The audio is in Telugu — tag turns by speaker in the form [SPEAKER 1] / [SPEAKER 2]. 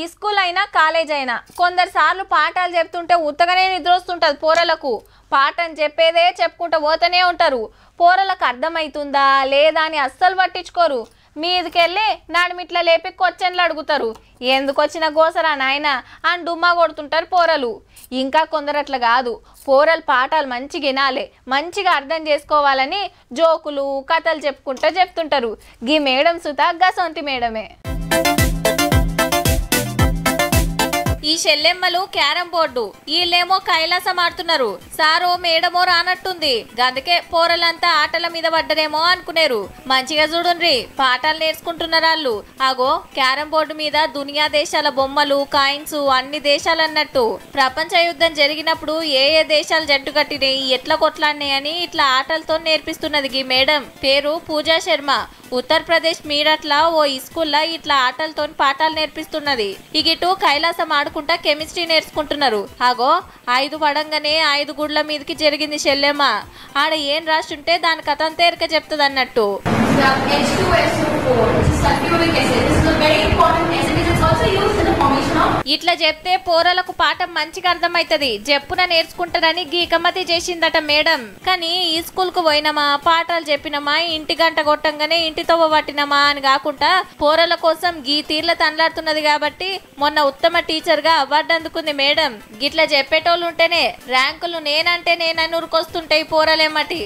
[SPEAKER 1] ఈ స్కూల్ అయినా కాలేజ్ అయినా కొందరు సార్లు పాఠాలు చెప్తుంటే ఉత్తగానే నిద్రొస్తుంటుంది పోరలకు పాఠం చెప్పేదే చెప్పుకుంటూ పోతూనే ఉంటారు పోరలకు అర్థమవుతుందా లేదా అని అస్సలు పట్టించుకోరు మీదికెళ్ళి నడిమిట్ల లేపి కొచ్చెన్లు అడుగుతారు ఎందుకు వచ్చిన గోసరా నాయన అని డుమ్మా కొడుతుంటారు పోరలు ఇంకా కొందరు అట్లా కాదు పోరలు పాఠాలు మంచిగా వినాలి మంచిగా అర్థం చేసుకోవాలని జోకులు కథలు చెప్పుకుంటూ చెప్తుంటారు గీ మేడం సుత గసొంతి మేడమే చెల్లెమ్మలు క్యారం బోర్డు వీళ్ళేమో కైలాసం ఆడుతున్నారు సారో మేడమో రానట్టుంది గందుకే పోరలంతా ఆటల మీద పడ్డరేమో అనుకునేరు మంచిగా చూడుండ్రి పాఠాలు నేర్చుకుంటున్నారాళ్ళు అగో క్యారం బోర్డు మీద దునియా దేశాల బొమ్మలు కాయిన్స్ అన్ని దేశాలన్నట్టు ప్రపంచ యుద్ధం జరిగినప్పుడు ఏ ఏ దేశాలు జట్టు కట్టినాయి ఎట్లా అని ఇట్లా ఆటలతో నేర్పిస్తున్నది మేడం పేరు పూజా శర్మ ఉత్తరప్రదేశ్ మీరట్లా ఓ ఇస్కూల్లో ఇట్లా ఆటలతో పాఠాలు నేర్పిస్తున్నది ఇక ఇటు కైలాసం ఆడుకుంటా కెమిస్ట్రీ నేర్చుకుంటున్నారు ఆగో ఐదు పడంగానే ఐదు గుడ్ల మీదకి జరిగింది చెల్లెమ్మ ఆడ ఏం రాసుంటే దాని కథ అంతా ఎరక చెప్తుంది అన్నట్టు ఇట్లా చెప్తే పోరలకు పాఠం మంచిగా అర్థమైతది చెప్పున నేర్చుకుంటారని గీకమతి చేసిందట మేడం కానీ ఈ స్కూల్ కు పోయినమా పాఠాలు చెప్పినమా ఇంటి గంట కొట్టంగానే ఇంటితో పట్టినమా అని కాకుండా పోరల కోసం గీ తీర్ల తనలాడుతున్నది కాబట్టి మొన్న ఉత్తమ టీచర్ గా అవార్డు అందుకుంది మేడం గిట్లా చెప్పేటోళ్ళు ఉంటేనే ర్యాంకులు నేనంటే నేనని ఉరికొస్తుంటాయి పోరలేమటి